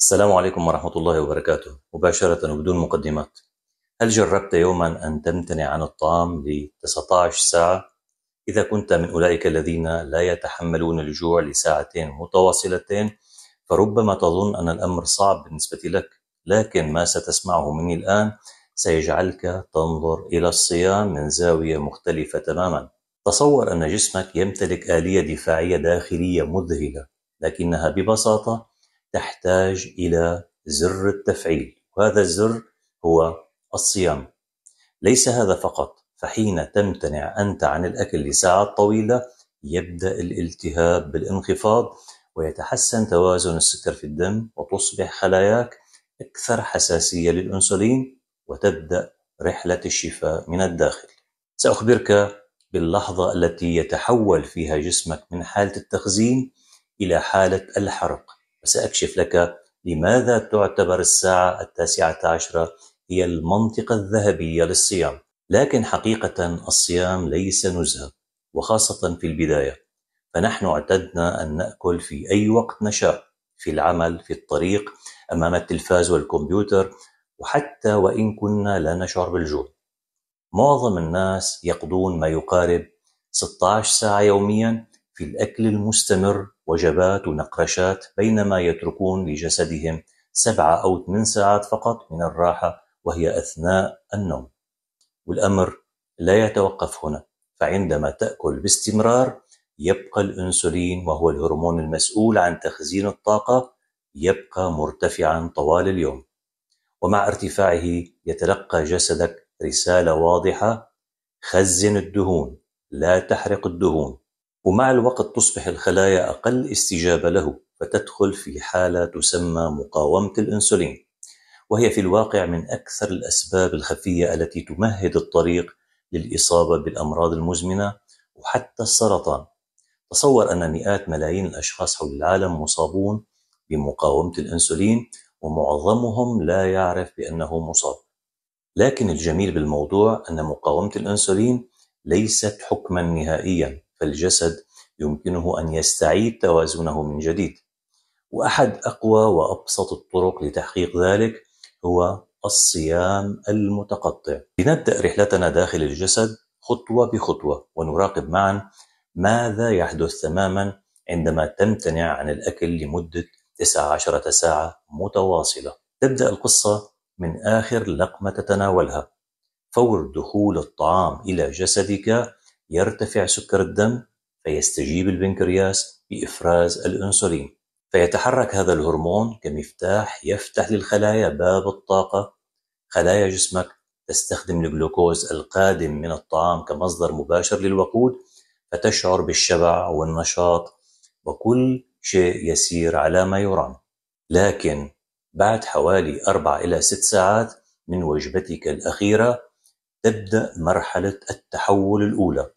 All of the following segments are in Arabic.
السلام عليكم ورحمة الله وبركاته مباشرة وبدون مقدمات هل جربت يوما أن تمتنع عن الطعام ل 19 ساعة؟ إذا كنت من أولئك الذين لا يتحملون الجوع لساعتين متواصلتين فربما تظن أن الأمر صعب بالنسبة لك لكن ما ستسمعه مني الآن سيجعلك تنظر إلى الصيام من زاوية مختلفة تماما تصور أن جسمك يمتلك آلية دفاعية داخلية مذهلة لكنها ببساطة تحتاج إلى زر التفعيل وهذا الزر هو الصيام ليس هذا فقط فحين تمتنع أنت عن الأكل لساعات طويلة يبدأ الالتهاب بالانخفاض ويتحسن توازن السكر في الدم وتصبح خلاياك أكثر حساسية للأنسولين وتبدأ رحلة الشفاء من الداخل. سأخبرك باللحظة التي يتحول فيها جسمك من حالة التخزين إلى حالة الحرق وسأكشف لك لماذا تعتبر الساعة التاسعة عشرة هي المنطقة الذهبية للصيام لكن حقيقة الصيام ليس نزهة وخاصة في البداية فنحن اعتدنا أن نأكل في أي وقت نشاء في العمل في الطريق أمام التلفاز والكمبيوتر وحتى وإن كنا لا نشعر بالجوع معظم الناس يقضون ما يقارب 16 ساعة يوميا في الأكل المستمر وجبات ونقرشات بينما يتركون لجسدهم سبعة أو ثمان ساعات فقط من الراحة وهي أثناء النوم والأمر لا يتوقف هنا فعندما تأكل باستمرار يبقى الأنسولين وهو الهرمون المسؤول عن تخزين الطاقة يبقى مرتفعا طوال اليوم ومع ارتفاعه يتلقى جسدك رسالة واضحة خزن الدهون لا تحرق الدهون ومع الوقت تصبح الخلايا أقل استجابة له فتدخل في حالة تسمى مقاومة الأنسولين وهي في الواقع من أكثر الأسباب الخفية التي تمهد الطريق للإصابة بالأمراض المزمنة وحتى السرطان تصور أن مئات ملايين الأشخاص حول العالم مصابون بمقاومة الأنسولين ومعظمهم لا يعرف بأنه مصاب لكن الجميل بالموضوع أن مقاومة الأنسولين ليست حكما نهائيا فالجسد يمكنه أن يستعيد توازنه من جديد وأحد أقوى وأبسط الطرق لتحقيق ذلك هو الصيام المتقطع لنبدأ رحلتنا داخل الجسد خطوة بخطوة ونراقب معا ماذا يحدث تماما عندما تمتنع عن الأكل لمدة 19 ساعة متواصلة تبدأ القصة من آخر لقمة تتناولها فور دخول الطعام إلى جسدك يرتفع سكر الدم فيستجيب البنكرياس بإفراز الأنسولين فيتحرك هذا الهرمون كمفتاح يفتح للخلايا باب الطاقة خلايا جسمك تستخدم الجلوكوز القادم من الطعام كمصدر مباشر للوقود فتشعر بالشبع والنشاط وكل شيء يسير على ما يرام لكن بعد حوالي أربع إلى ست ساعات من وجبتك الأخيرة تبدأ مرحلة التحول الأولى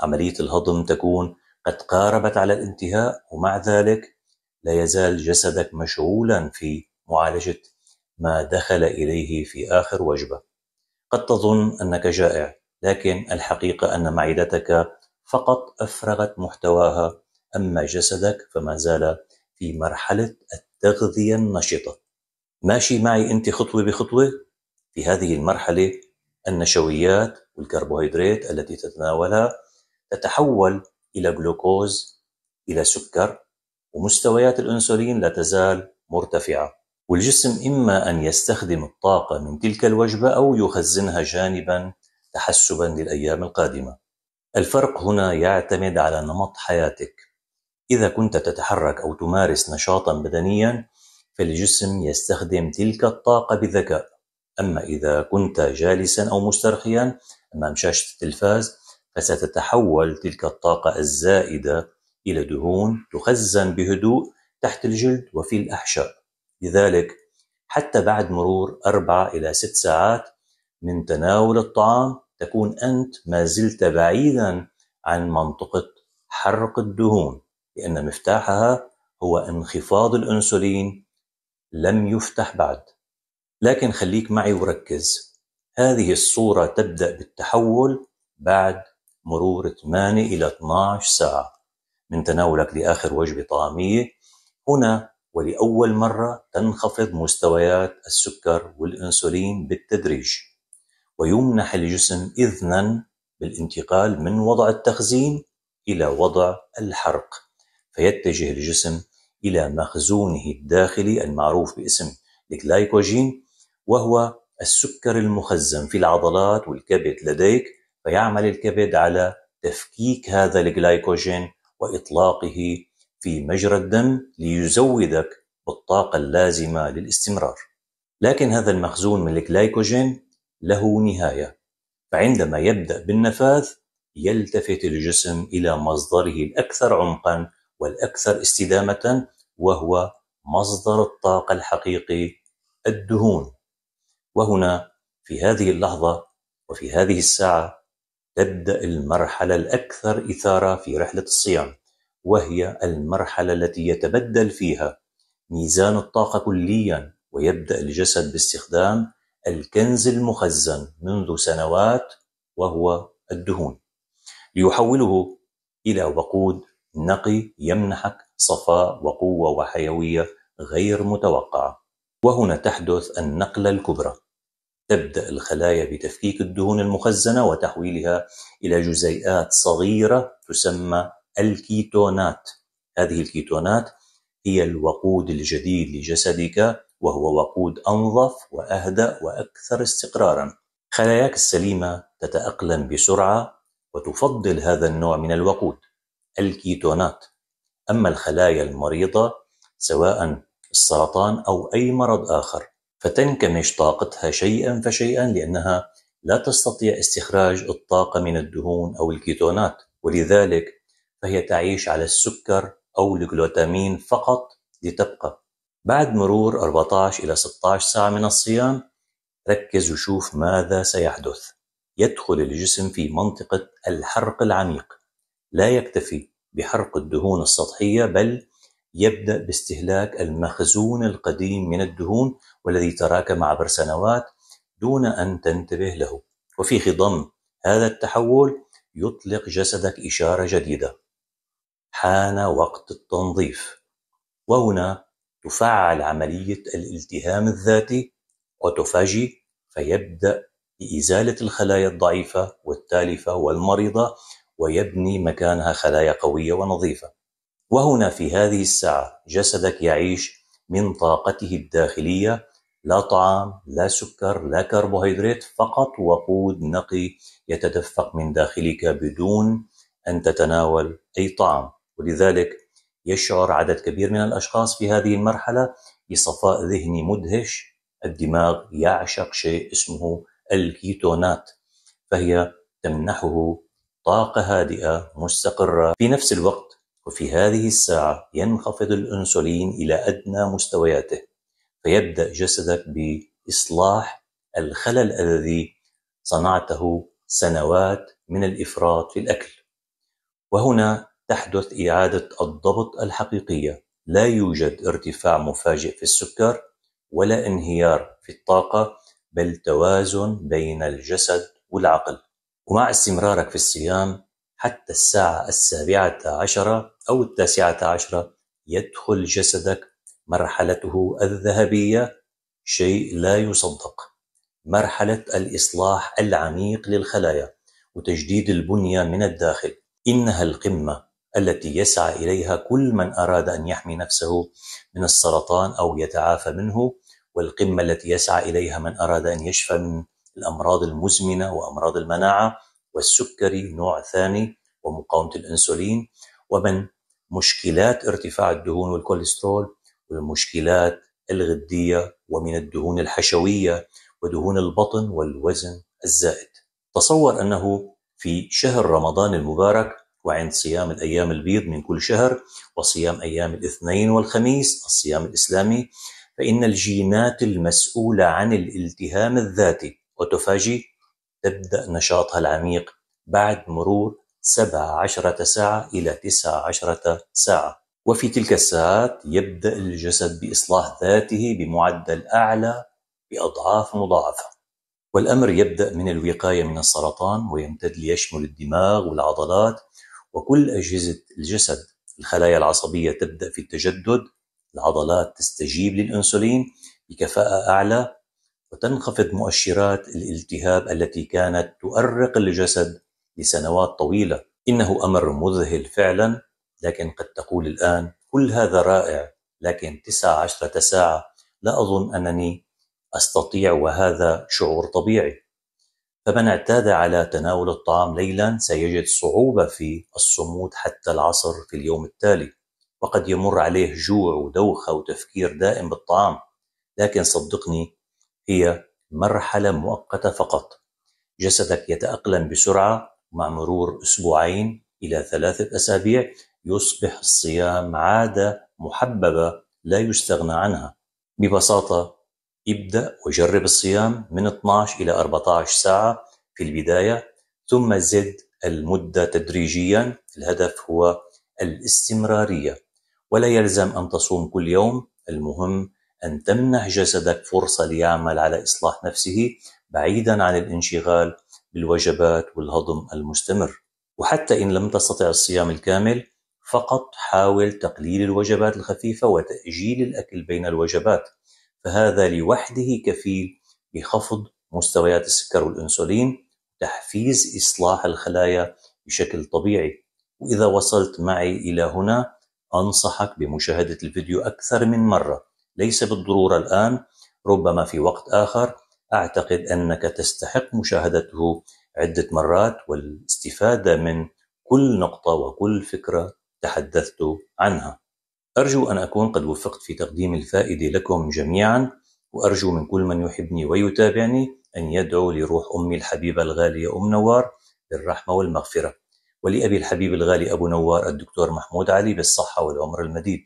عملية الهضم تكون قد قاربت على الانتهاء ومع ذلك لا يزال جسدك مشغولا في معالجة ما دخل إليه في آخر وجبة قد تظن أنك جائع لكن الحقيقة أن معدتك فقط أفرغت محتواها أما جسدك فما زال في مرحلة التغذية النشطة ماشي معي أنت خطوة بخطوة في هذه المرحلة النشويات والكربوهيدرات التي تتناولها تتحول إلى جلوكوز إلى سكر ومستويات الأنسولين لا تزال مرتفعة والجسم إما أن يستخدم الطاقة من تلك الوجبة أو يخزنها جانبا تحسبا للأيام القادمة الفرق هنا يعتمد على نمط حياتك إذا كنت تتحرك أو تمارس نشاطا بدنيا فالجسم يستخدم تلك الطاقة بذكاء أما إذا كنت جالسا أو مسترخيا أمام شاشة التلفاز فستتحول تلك الطاقة الزائدة إلى دهون تخزن بهدوء تحت الجلد وفي الأحشاء لذلك حتى بعد مرور أربع إلى ست ساعات من تناول الطعام تكون أنت ما زلت بعيدا عن منطقة حرق الدهون لأن مفتاحها هو انخفاض الأنسولين لم يفتح بعد لكن خليك معي وركز هذه الصورة تبدأ بالتحول بعد مرور 8 إلى 12 ساعة من تناولك لآخر وجبة طعامية هنا ولأول مرة تنخفض مستويات السكر والأنسولين بالتدريج ويمنح الجسم إذنا بالانتقال من وضع التخزين إلى وضع الحرق فيتجه الجسم إلى مخزونه الداخلي المعروف باسم الجلايكوجين وهو السكر المخزن في العضلات والكبد لديك فيعمل الكبد على تفكيك هذا الجلايكوجين واطلاقه في مجرى الدم ليزودك بالطاقه اللازمه للاستمرار. لكن هذا المخزون من الجلايكوجين له نهايه فعندما يبدا بالنفاذ يلتفت الجسم الى مصدره الاكثر عمقا والاكثر استدامه وهو مصدر الطاقه الحقيقي الدهون. وهنا في هذه اللحظه وفي هذه الساعه تبدأ المرحلة الأكثر إثارة في رحلة الصيام، وهي المرحلة التي يتبدل فيها ميزان الطاقة كليًا، ويبدأ الجسد باستخدام الكنز المخزن منذ سنوات وهو الدهون، ليحوله إلى وقود نقي يمنحك صفاء وقوة وحيوية غير متوقعة، وهنا تحدث النقلة الكبرى. تبدأ الخلايا بتفكيك الدهون المخزنة وتحويلها إلى جزيئات صغيرة تسمى الكيتونات هذه الكيتونات هي الوقود الجديد لجسدك وهو وقود أنظف وأهدأ وأكثر استقرارا خلاياك السليمة تتأقلم بسرعة وتفضل هذا النوع من الوقود الكيتونات أما الخلايا المريضة سواء السرطان أو أي مرض آخر فتنكمش طاقتها شيئا فشيئا لأنها لا تستطيع استخراج الطاقة من الدهون أو الكيتونات ولذلك فهي تعيش على السكر أو الجلوتامين فقط لتبقى بعد مرور 14 إلى 16 ساعة من الصيام ركز وشوف ماذا سيحدث يدخل الجسم في منطقة الحرق العميق لا يكتفي بحرق الدهون السطحية بل يبدأ باستهلاك المخزون القديم من الدهون والذي تراكم عبر سنوات دون أن تنتبه له وفي خضم هذا التحول يطلق جسدك إشارة جديدة حان وقت التنظيف وهنا تفعل عملية الالتهام الذاتي أوتوفاجي فيبدأ بإزالة الخلايا الضعيفة والتالفة والمريضة ويبني مكانها خلايا قوية ونظيفة وهنا في هذه الساعة جسدك يعيش من طاقته الداخلية لا طعام لا سكر لا كربوهيدرات فقط وقود نقي يتدفق من داخلك بدون أن تتناول أي طعام ولذلك يشعر عدد كبير من الأشخاص في هذه المرحلة بصفاء ذهني مدهش الدماغ يعشق شيء اسمه الكيتونات فهي تمنحه طاقة هادئة مستقرة في نفس الوقت وفي هذه الساعة ينخفض الأنسولين إلى أدنى مستوياته فيبدأ جسدك بإصلاح الخلل الذي صنعته سنوات من الإفراط في الأكل وهنا تحدث إعادة الضبط الحقيقية لا يوجد ارتفاع مفاجئ في السكر ولا انهيار في الطاقة بل توازن بين الجسد والعقل ومع استمرارك في الصيام حتى الساعة السابعة عشرة أو التاسعة عشرة يدخل جسدك مرحلته الذهبية شيء لا يصدق مرحلة الإصلاح العميق للخلايا وتجديد البنية من الداخل إنها القمة التي يسعى إليها كل من أراد أن يحمي نفسه من السرطان أو يتعافى منه والقمة التي يسعى إليها من أراد أن يشفى من الأمراض المزمنة وأمراض المناعة والسكري نوع ثاني ومقاومة الأنسولين ومن مشكلات ارتفاع الدهون والكوليسترول والمشكلات الغدية ومن الدهون الحشوية ودهون البطن والوزن الزائد تصور أنه في شهر رمضان المبارك وعند صيام الأيام البيض من كل شهر وصيام أيام الاثنين والخميس الصيام الإسلامي فإن الجينات المسؤولة عن الالتهام الذاتي أوتوفاجي تبدأ نشاطها العميق بعد مرور سبع عشرة ساعة إلى تسع عشرة ساعة وفي تلك الساعات يبدأ الجسد بإصلاح ذاته بمعدل أعلى بأضعاف مضاعفة والأمر يبدأ من الوقاية من السرطان ويمتد ليشمل الدماغ والعضلات وكل أجهزة الجسد الخلايا العصبية تبدأ في التجدد العضلات تستجيب للأنسولين بكفاءة أعلى وتنخفض مؤشرات الالتهاب التي كانت تؤرق الجسد لسنوات طويلة إنه أمر مذهل فعلا لكن قد تقول الآن كل هذا رائع لكن عشرة ساعة لا أظن أنني أستطيع وهذا شعور طبيعي فمن اعتاد على تناول الطعام ليلا سيجد صعوبة في الصمود حتى العصر في اليوم التالي وقد يمر عليه جوع ودوخة وتفكير دائم بالطعام لكن صدقني هي مرحلة مؤقتة فقط. جسدك يتأقلم بسرعة مع مرور أسبوعين إلى ثلاثة أسابيع يصبح الصيام عادة محببة لا يستغنى عنها. ببساطة ابدأ وجرب الصيام من 12 إلى 14 ساعة في البداية ثم زد المدة تدريجيا الهدف هو الاستمرارية ولا يلزم أن تصوم كل يوم المهم أن تمنح جسدك فرصة ليعمل على إصلاح نفسه بعيدا عن الانشغال بالوجبات والهضم المستمر وحتى إن لم تستطع الصيام الكامل فقط حاول تقليل الوجبات الخفيفة وتأجيل الأكل بين الوجبات فهذا لوحده كفيل بخفض مستويات السكر والأنسولين تحفيز إصلاح الخلايا بشكل طبيعي وإذا وصلت معي إلى هنا أنصحك بمشاهدة الفيديو أكثر من مرة ليس بالضرورة الآن ربما في وقت آخر أعتقد أنك تستحق مشاهدته عدة مرات والاستفادة من كل نقطة وكل فكرة تحدثت عنها أرجو أن أكون قد وفقت في تقديم الفائدة لكم جميعا وأرجو من كل من يحبني ويتابعني أن يدعو لروح أمي الحبيبة الغالية أم نوار بالرحمة والمغفرة ولأبي الحبيب الغالي أبو نوار الدكتور محمود علي بالصحة والعمر المديد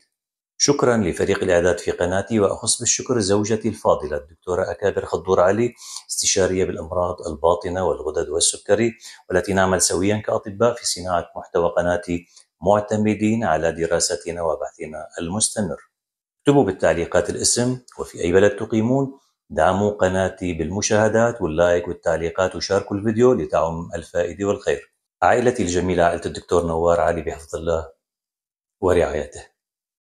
شكرا لفريق الإعداد في قناتي وأخص بالشكر زوجتي الفاضلة الدكتورة أكابر خضور علي استشارية بالأمراض الباطنة والغدد والسكري والتي نعمل سويا كأطباء في صناعة محتوى قناتي معتمدين على دراستنا وبحثنا المستمر اكتبوا بالتعليقات الاسم وفي أي بلد تقيمون دعموا قناتي بالمشاهدات واللايك والتعليقات وشاركوا الفيديو لتعم الفائدة والخير عائلتي الجميلة عائلة الدكتور نوار علي بحفظ الله ورعايته